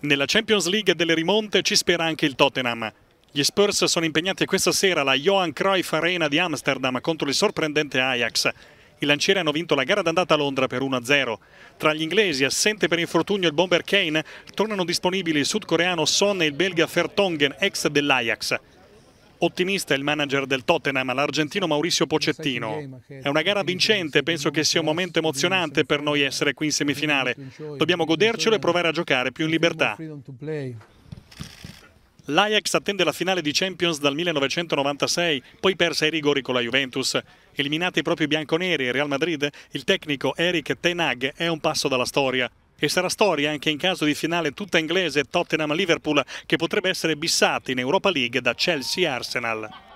Nella Champions League delle rimonte ci spera anche il Tottenham. Gli Spurs sono impegnati questa sera alla Johan Cruyff Arena di Amsterdam contro il sorprendente Ajax. I lancieri hanno vinto la gara d'andata a Londra per 1-0. Tra gli inglesi, assente per infortunio il bomber Kane, tornano disponibili il sudcoreano Son e il belga Fertongen, ex dell'Ajax. Ottimista il manager del Tottenham, l'argentino Maurizio Pocettino. È una gara vincente, penso che sia un momento emozionante per noi essere qui in semifinale. Dobbiamo godercelo e provare a giocare più in libertà. L'Ajax attende la finale di Champions dal 1996, poi persa ai rigori con la Juventus. Eliminati proprio i bianconeri e Real Madrid, il tecnico Eric Tenag è un passo dalla storia e sarà storia anche in caso di finale tutta inglese Tottenham-Liverpool che potrebbe essere bissata in Europa League da Chelsea-Arsenal.